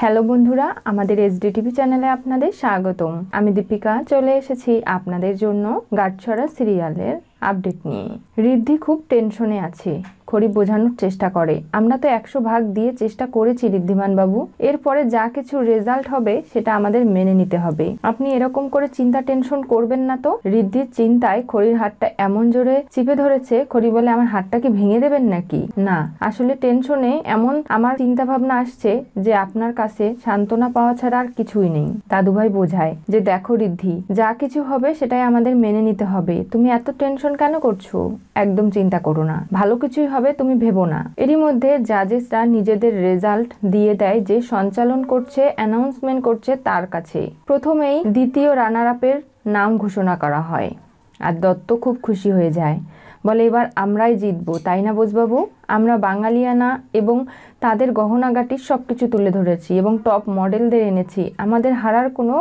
Hello বন্ধুরা আমাদের SD TV চ্যানেলে আপনাদের স্বাগতম আমি দীপিকা চলে এসেছি আপনাদের জন্য গাঠছড়া সিরিয়ালের আপডেট নিয়ে ঋদ্ধি খুব টেনশনে আছে খড়ি বোঝানোর চেষ্টা করে আমরা তো একশো ভাগ দিয়ে চেষ্টা করেছি ঋদ্ধিমান বাবু এরপরে যা কিছু রেজাল্ট হবে সেটা আমাদের মেনে নিতে হবে আপনি এরকম করে চিন্তা টেনশন করবেন না তো ঋদ্ধির চিন্তায় খড়ির হাতটা এমন জোরে চিপে ধরেছে খড়ি বলে আমার হাতটা কি ভেঙে দেবেন নাকি না আসলে টেনশনে এমন আমার চিন্তা ভাবনা আসছে যে আপনার কাছে সান্ত্বনা পাওয়া ছাড়া আর কিছুই নেই দাদুভাই বোঝায় যে দেখো ঋদ্ধি যা কিছু হবে সেটাই আমাদের মেনে নিতে হবে তুমি এত টেনশন কেন করছো একদম চিন্তা করো না ভালো কিছুই হবে তুমি ভেবো না এরই মধ্যে জাজেসরা নিজেদের রেজাল্ট দিয়ে দেয় যে সঞ্চালন করছে অ্যানাউন্সমেন্ট করছে তার কাছে প্রথমেই দ্বিতীয় রানার আপের নাম ঘোষণা করা হয় আর দত্ত খুব খুশি হয়ে যায় বলে এবার আমরাই জিতবো তাই না বোঝবাবু আমরা বাঙালিয়ানা এবং তাদের গহনাগাটির সব কিছু তুলে ধরেছি এবং টপ মডেলদের এনেছি আমাদের হারার কোনো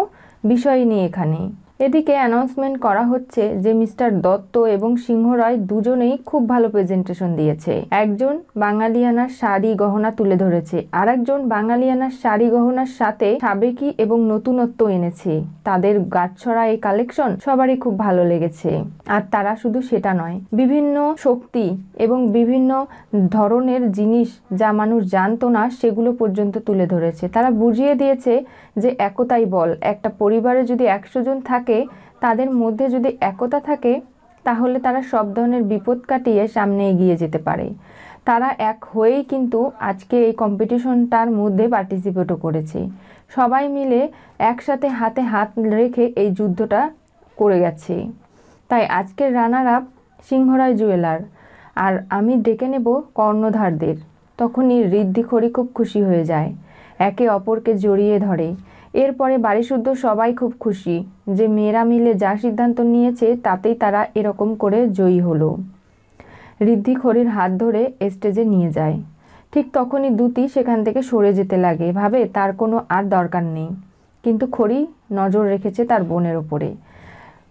বিষয় নেই এখানে এদিকে অ্যানাউন্সমেন্ট করা হচ্ছে যে মিস্টার দত্ত এবং সিংহ রায় দুজনেই খুব ভালো প্রেজেন্টেশন দিয়েছে একজন বাঙালিয়ানার শাড়ি গহনা তুলে ধরেছে আর একজন বাঙালিয়ানার শাড়ি গহনার সাথে সাবেকি এবং নতুনত্ব এনেছে তাদের গাছছড়া এই কালেকশন সবারই খুব ভালো লেগেছে আর তারা শুধু সেটা নয় বিভিন্ন শক্তি এবং বিভিন্ন ধরনের জিনিস যা মানুষ জানতো না সেগুলো পর্যন্ত তুলে ধরেছে তারা বুঝিয়ে দিয়েছে যে একতাই বল একটা পরিবারে যদি একশো জন থাকে থাকে তাদের মধ্যে যদি একতা থাকে তাহলে তারা সব ধরনের বিপদ কাটিয়ে সামনে এগিয়ে যেতে পারে তারা এক হয়েই কিন্তু আজকে এই কম্পিটিশনটার মধ্যে পার্টিসিপেটও করেছে সবাই মিলে একসাথে হাতে হাত রেখে এই যুদ্ধটা করে গেছে তাই আজকের রানার আপ সিংহরায় জুয়েলার আর আমি ডেকে নেব কর্ণধারদের তখনই ঋদ্ধি খরি খুব খুশি হয়ে যায় একে অপরকে জড়িয়ে ধরে এরপরে বাড়িশুদ্ধ সবাই খুব খুশি যে মেয়েরা মিলে যা সিদ্ধান্ত নিয়েছে তাতেই তারা এরকম করে জয়ী হলো ঋদ্ধি খড়ির হাত ধরে স্টেজে নিয়ে যায় ঠিক তখনই দুতি সেখান থেকে সরে যেতে লাগে ভাবে তার কোনো আর দরকার নেই কিন্তু খড়ি নজর রেখেছে তার বোনের ওপরে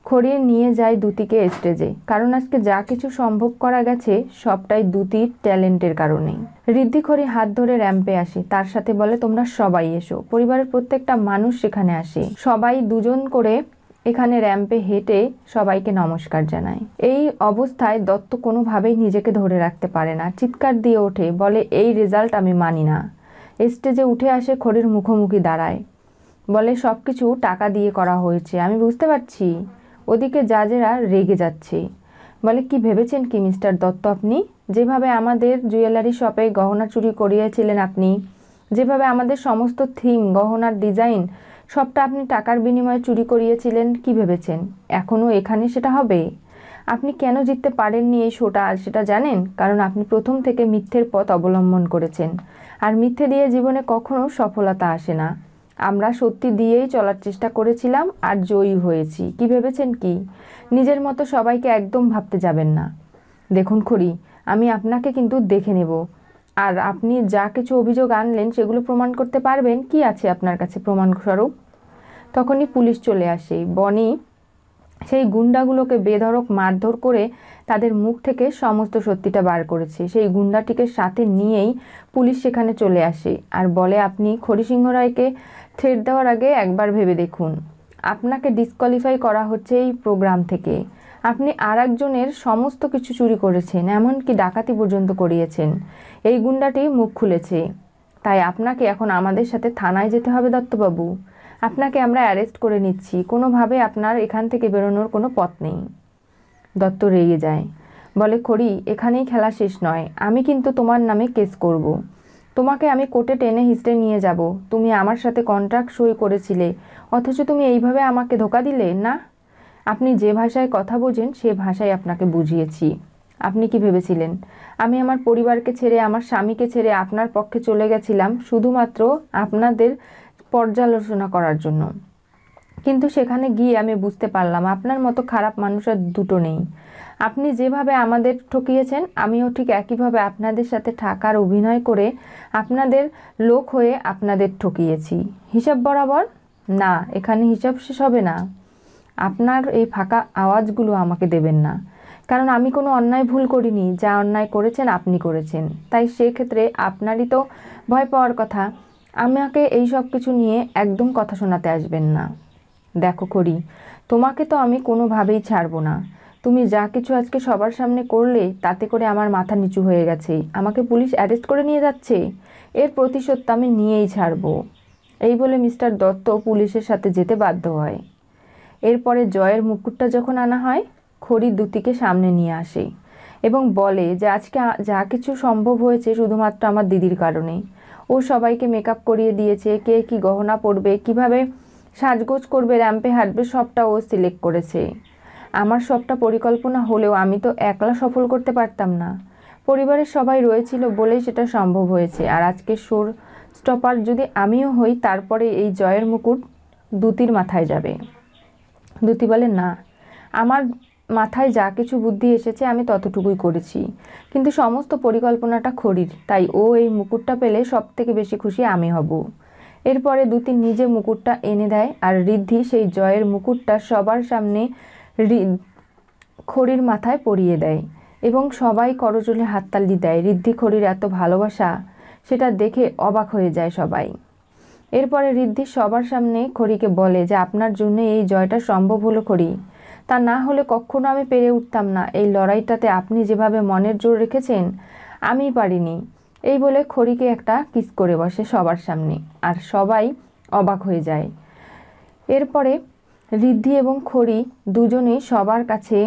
খড়িয়ে নিয়ে যায় দুতিকে স্টেজে কারণ আজকে যা কিছু সম্ভব করা গেছে সবটাই দুতির ট্যালেন্টের কারণেই ঋদ্ধি খড়ি হাত ধরে র্যাম্পে আসে তার সাথে বলে তোমরা সবাই এসো পরিবারের প্রত্যেকটা মানুষ সেখানে আসে সবাই দুজন করে এখানে র্যাম্পে হেঁটে সবাইকে নমস্কার জানায় এই অবস্থায় দত্ত কোনোভাবেই নিজেকে ধরে রাখতে পারে না চিৎকার দিয়ে ওঠে বলে এই রেজাল্ট আমি মানি না স্টেজে উঠে আসে খড়ির মুখোমুখি দাঁড়ায় বলে সব কিছু টাকা দিয়ে করা হয়েছে আমি বুঝতে পারছি ওদিকে জাজেরা রেগে যাচ্ছে বলে কি ভেবেছেন কি মিস্টার দত্ত আপনি যেভাবে আমাদের জুয়েলারি শপে গহনা চুরি করিয়েছিলেন আপনি যেভাবে আমাদের সমস্ত থিম গহনার ডিজাইন সবটা আপনি টাকার বিনিময়ে চুরি করিয়েছিলেন কি ভেবেছেন এখনও এখানে সেটা হবে আপনি কেন জিততে পারেননি এই শোটা সেটা জানেন কারণ আপনি প্রথম থেকে মিথ্যের পথ অবলম্বন করেছেন আর মিথ্যে দিয়ে জীবনে কখনো সফলতা আসে না আমরা সত্যি দিয়েই চলার চেষ্টা করেছিলাম আর জয়ী হয়েছি কি ভেবেছেন কি নিজের মতো সবাইকে একদম ভাবতে যাবেন না দেখুন খড়ি আমি আপনাকে কিন্তু দেখে নেব আর আপনি যা কিছু অভিযোগ আনলেন সেগুলো প্রমাণ করতে পারবেন কি আছে আপনার কাছে প্রমাণস্বরূপ তখনই পুলিশ চলে আসে বনি সেই গুন্ডাগুলোকে বেধরক মারধর করে তাদের মুখ থেকে সমস্ত সত্যিটা বার করেছে সেই গুন্ডাটিকে সাথে নিয়েই পুলিশ সেখানে চলে আসে আর বলে আপনি খরিসিংহ রায়কে থ্রেট দেওয়ার আগে একবার ভেবে দেখুন আপনাকে ডিসকোয়ালিফাই করা হচ্ছে এই প্রোগ্রাম থেকে আপনি আর একজনের সমস্ত কিছু চুরি করেছেন এমনকি ডাকাতি পর্যন্ত করিয়েছেন এই গুন্ডাটি মুখ খুলেছে তাই আপনাকে এখন আমাদের সাথে থানায় যেতে হবে দত্তবাবু আপনাকে আমরা অ্যারেস্ট করে নিচ্ছি কোনোভাবে আপনার এখান থেকে বেরোনোর কোনো পথ নেই দত্ত রেগে যায় বলে খড়ি এখানেই খেলা শেষ নয় আমি কিন্তু তোমার নামে কেস করব। তোমাকে আমি কোর্টে টেনে হিস্টে নিয়ে যাব তুমি আমার সাথে কন্ট্রাক্ট সই করেছিলে অথচ তুমি এইভাবে আমাকে ধোকা দিলে না আপনি যে ভাষায় কথা বোঝেন সে ভাষায় আপনাকে বুঝিয়েছি আপনি কি ভেবেছিলেন আমি আমার পরিবারকে ছেড়ে আমার স্বামীকে ছেড়ে আপনার পক্ষে চলে গেছিলাম শুধুমাত্র আপনাদের পর্যালোচনা করার জন্য কিন্তু সেখানে গিয়ে আমি বুঝতে পারলাম আপনার মতো খারাপ মানুষ আর দুটো নেই আপনি যেভাবে আমাদের ঠকিয়েছেন আমিও ঠিক একইভাবে আপনাদের সাথে ঠাকার অভিনয় করে আপনাদের লোক হয়ে আপনাদের ঠকিয়েছি হিসাব বরাবর না এখানে হিসাব শেষ হবে না আপনার এই ফাঁকা আওয়াজগুলো আমাকে দেবেন না কারণ আমি কোনো অন্যায় ভুল করিনি যা অন্যায় করেছেন আপনি করেছেন তাই সেক্ষেত্রে আপনারই তো ভয় পাওয়ার কথা আমাকে এই সব কিছু নিয়ে একদম কথা শোনাতে আসবেন না দেখো করি তোমাকে তো আমি কোনোভাবেই ছাড়বো না তুমি যা কিছু আজকে সবার সামনে করলে তাতে করে আমার মাথা নিচু হয়ে গেছে আমাকে পুলিশ অ্যারেস্ট করে নিয়ে যাচ্ছে এর প্রতিশোধ তো আমি নিয়েই ছাড়বো এই বলে মিস্টার দত্ত পুলিশের সাথে যেতে বাধ্য হয় এরপরে জয়ের মুকুটটা যখন আনা হয় খড়ি দুতিকে সামনে নিয়ে আসে এবং বলে যে আজকে যা কিছু সম্ভব হয়েছে শুধুমাত্র আমার দিদির কারণে ও সবাইকে মেকআপ করিয়ে দিয়েছে কে কি গহনা পরবে কিভাবে সাজগোজ করবে র্যাম্পে হাঁটবে সবটা ও সিলেক্ট করেছে আমার সবটা পরিকল্পনা হলেও আমি তো একলা সফল করতে পারতাম না পরিবারের সবাই রয়েছিল বলেই সেটা সম্ভব হয়েছে আর আজকে সুর স্টপার যদি আমিও হই তারপরে এই জয়ের মুকুট দুতির মাথায় যাবে দুতি বলে না আমার মাথায় যা কিছু বুদ্ধি এসেছে আমি ততটুকুই করেছি কিন্তু সমস্ত পরিকল্পনাটা খড়ির তাই ও এই মুকুটটা পেলে সব থেকে বেশি খুশি আমি হব এরপরে দুতি নিজে মুকুটটা এনে দেয় আর ঋদ্ধি সেই জয়ের মুকুটটা সবার সামনে খড়ির মাথায় পরিয়ে দেয় এবং সবাই করজলে হাততালি দেয় ঋদ্ধি খড়ির এত ভালোবাসা সেটা দেখে অবাক হয়ে যায় সবাই এরপরে ঋদ্ধি সবার সামনে খড়িকে বলে যে আপনার জন্য এই জয়টা সম্ভব হলো খড়ি তা না হলে কখনো আমি পেরে উঠতাম না এই লড়াইটাতে আপনি যেভাবে মনের জোর রেখেছেন আমি পারিনি এই বলে খড়িকে একটা কিস করে বসে সবার সামনে আর সবাই অবাক হয়ে যায় এরপরে ঋদ্ধি এবং খড়ি দুজনেই সবার কাছে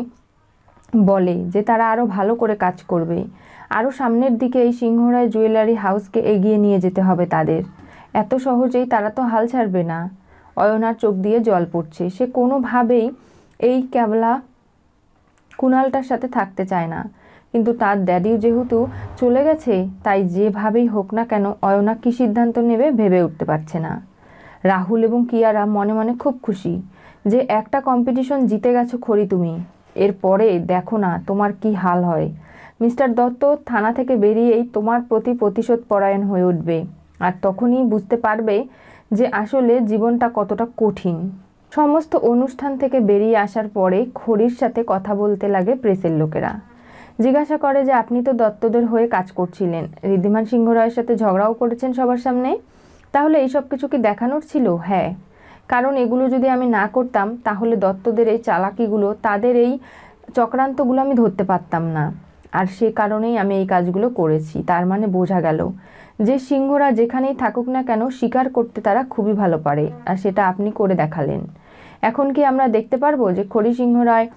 বলে যে তারা আরও ভালো করে কাজ করবে আরও সামনের দিকে এই সিংহরায় জুয়েলারি হাউসকে এগিয়ে নিয়ে যেতে হবে তাদের এত সহজেই তারা তো হাল ছাড়বে না অয়নার চোখ দিয়ে জল পড়ছে সে কোনোভাবেই এই ক্যাবলা কুণালটার সাথে থাকতে চায় না কিন্তু তার ড্যাডিও যেহেতু চলে গেছে তাই যেভাবেই হোক না কেন অয়না কী সিদ্ধান্ত নেবে ভেবে উঠতে পারছে না রাহুল এবং কিয়ারা মনে মনে খুব খুশি যে একটা কম্পিটিশন জিতে গেছো খড়ি তুমি এরপরে দেখো না তোমার কি হাল হয় মিস্টার দত্ত থানা থেকে বেরিয়েই তোমার প্রতি প্রতিশোধ পরায়ণ হয়ে উঠবে আর তখনই বুঝতে পারবে যে আসলে জীবনটা কতটা কঠিন সমস্ত অনুষ্ঠান থেকে বেরিয়ে আসার পরে খড়ির সাথে কথা বলতে লাগে প্রেসের লোকেরা জিজ্ঞাসা করে যে আপনি তো দত্তদের হয়ে কাজ করছিলেন ঋদ্ধিমান সিংহ রায়ের সাথে ঝগড়াও করেছেন সবার সামনে তাহলে এইসব কিছু কি দেখানোর ছিল হ্যাঁ কারণ এগুলো যদি আমি না করতাম তাহলে দত্তদের এই চালাকিগুলো তাদের এই চক্রান্তগুলো আমি ধরতে পারতাম না আর সে কারণেই আমি এই কাজগুলো করেছি তার মানে বোঝা গেল যে সিংহরা যেখানেই থাকুক না কেন শিকার করতে তারা খুবই ভালো পারে আর সেটা আপনি করে দেখালেন এখন কি আমরা দেখতে পারবো যে খড়ি সিংহ রায়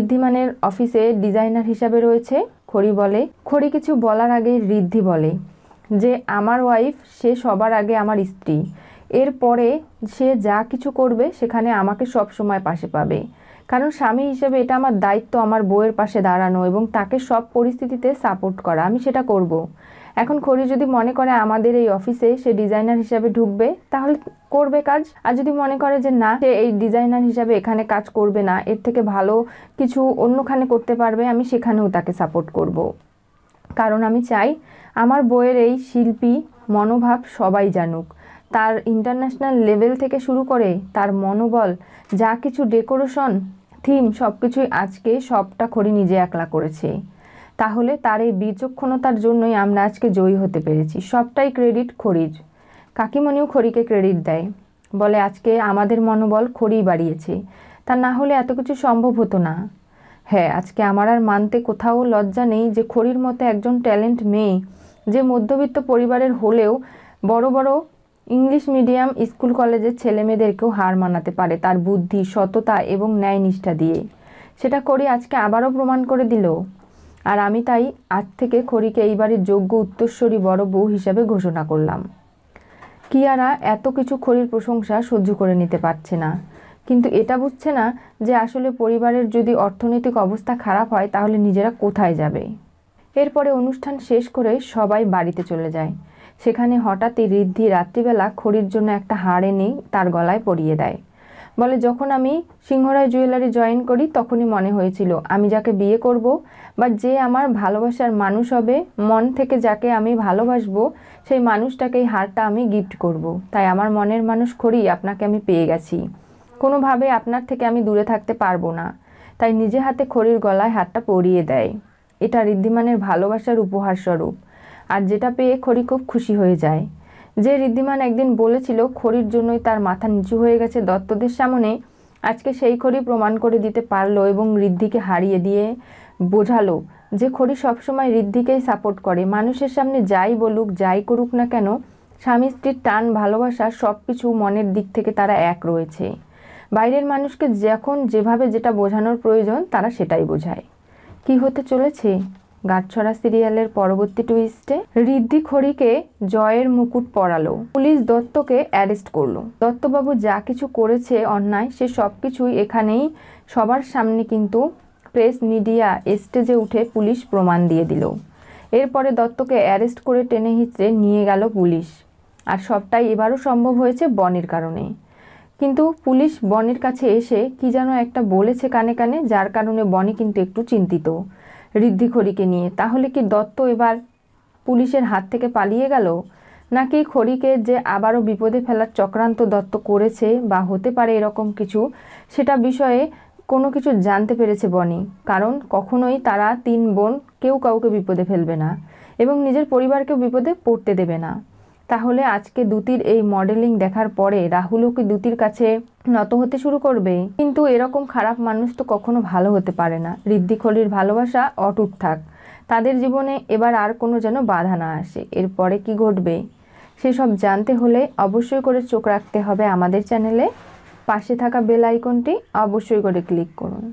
ঋদ্ধিমানের অফিসে ডিজাইনার হিসাবে রয়েছে খড়ি বলে খড়ি কিছু বলার আগে ঋদ্ধি বলে যে আমার ওয়াইফ সে সবার আগে আমার স্ত্রী এরপরে সে যা কিছু করবে সেখানে আমাকে সব সময় পাশে পাবে কারণ স্বামী হিসেবে এটা আমার দায়িত্ব আমার বউয়ের পাশে দাঁড়ানো এবং তাকে সব পরিস্থিতিতে সাপোর্ট করা আমি সেটা করব। এখন খড়ি যদি মনে করে আমাদের এই অফিসে সে ডিজাইনার হিসাবে ঢুকবে তাহলে করবে কাজ আর যদি মনে করে যে না সে এই ডিজাইনার হিসাবে এখানে কাজ করবে না এর থেকে ভালো কিছু অন্যখানে করতে পারবে আমি সেখানেও তাকে সাপোর্ট করব। কারণ আমি চাই আমার বইয়ের এই শিল্পী মনোভাব সবাই জানুক তার ইন্টারন্যাশনাল লেভেল থেকে শুরু করে তার মনোবল যা কিছু ডেকোরেশন থিম সব কিছুই আজকে সবটা খড়ি নিজে একলা করেছে তাহলে তার এই বিচক্ষণতার জন্যই আমরা আজকে জয়ী হতে পেরেছি সবটাই ক্রেডিট খড়ির কাকিমণিও খড়িকে ক্রেডিট দেয় বলে আজকে আমাদের মনোবল খড়ি বাড়িয়েছে তা না হলে এত কিছু সম্ভব হতো না হ্যাঁ আজকে আমার আর মানতে কোথাও লজ্জা নেই যে খড়ির মতো একজন ট্যালেন্ট মেয়ে যে মধ্যবিত্ত পরিবারের হলেও বড় বড় ইংলিশ মিডিয়াম স্কুল কলেজের ছেলে মেয়েদেরকেও হার মানাতে পারে তার বুদ্ধি সততা এবং ন্যায় নিষ্ঠা দিয়ে সেটা করি আজকে আবারও প্রমাণ করে দিল আর আমি তাই আজ থেকে খড়িকে এইবারের যোগ্য উত্তরস্বরী বড় বউ হিসাবে ঘোষণা করলাম কিয়ারা এত কিছু খড়ির প্রশংসা সহ্য করে নিতে পারছে না কিন্তু এটা বুঝছে না যে আসলে পরিবারের যদি অর্থনৈতিক অবস্থা খারাপ হয় তাহলে নিজেরা কোথায় যাবে এরপরে অনুষ্ঠান শেষ করে সবাই বাড়িতে চলে যায় সেখানে হঠাৎই ঋদ্ধি রাত্রিবেলা খড়ির জন্য একটা হাড় এনে তার গলায় পরিয়ে দেয় বলে যখন আমি সিংহরায় জুয়েলারি জয়েন করি তখনই মনে হয়েছিল আমি যাকে বিয়ে করব বা যে আমার ভালোবাসার মানুষ হবে মন থেকে যাকে আমি ভালোবাসব সেই মানুষটাকে এই হারটা আমি গিফট করব। তাই আমার মনের মানুষ খড়ি আপনাকে আমি পেয়ে গেছি কোনোভাবে আপনার থেকে আমি দূরে থাকতে পারবো না তাই নিজে হাতে খড়ির গলায় হাতটা পরিয়ে দেয় এটা ঋদ্ধিমানের ভালোবাসার উপহার স্বরূপ আর যেটা পেয়ে খড়ি খুব খুশি হয়ে যায় যে ঋদ্ধিমান একদিন বলেছিল খড়ির জন্যই তার মাথা নিচু হয়ে গেছে দত্তদের সামনে আজকে সেই খড়ি প্রমাণ করে দিতে পারলো এবং ঋদ্ধিকে হারিয়ে দিয়ে বোঝালো যে খড়ি সবসময় ঋদ্ধিকেই সাপোর্ট করে মানুষের সামনে যাই বলুক যাই করুক না কেন স্বামী স্ত্রীর টান ভালোবাসা সব কিছু মনের দিক থেকে তারা এক রয়েছে বাইরের মানুষকে যখন যেভাবে যেটা বোঝানোর প্রয়োজন তারা সেটাই বোঝায় কি হতে চলেছে গাঁটছড়া সিরিয়ালের পরবর্তী টুইস্টে ঋদ্ধি খড়িকে জয়ের মুকুট পরালো পুলিশ দত্তকে অ্যারেস্ট করলো দত্তবাবু যা কিছু করেছে অন্যায় সে সব কিছুই এখানেই সবার সামনে কিন্তু প্রেস মিডিয়া স্টেজে উঠে পুলিশ প্রমাণ দিয়ে দিল এরপরে দত্তকে অ্যারেস্ট করে টেনে হিঁচড়ে নিয়ে গেল পুলিশ আর সবটাই এবারও সম্ভব হয়েছে বনের কারণে কিন্তু পুলিশ বনের কাছে এসে কি যেন একটা বলেছে কানে কানে যার কারণে বনি কিন্তু একটু চিন্তিত ঋদ্ধিখড়িকে নিয়ে তাহলে কি দত্ত এবার পুলিশের হাত থেকে পালিয়ে গেল নাকি খড়িকে যে আবারও বিপদে ফেলার চক্রান্ত দত্ত করেছে বা হতে পারে এরকম কিছু সেটা বিষয়ে কোনো কিছু জানতে পেরেছে বনি কারণ কখনোই তারা তিন বোন কেউ কাউকে বিপদে ফেলবে না এবং নিজের পরিবারকেও বিপদে পড়তে দেবে না তাহলে আজকে দ্যুতির এই মডেলিং দেখার পরে রাহুলও কি দুতির কাছে নত হতে শুরু করবে কিন্তু এরকম খারাপ মানুষ তো কখনো ভালো হতে পারে না ঋদ্ধিখলির ভালোবাসা অটুট থাক তাদের জীবনে এবার আর কোনো যেন বাধা না আসে এরপরে কি ঘটবে সেসব জানতে হলে অবশ্যই করে চোখ রাখতে হবে আমাদের চ্যানেলে পাশে থাকা বেল আইকনটি অবশ্যই করে ক্লিক করুন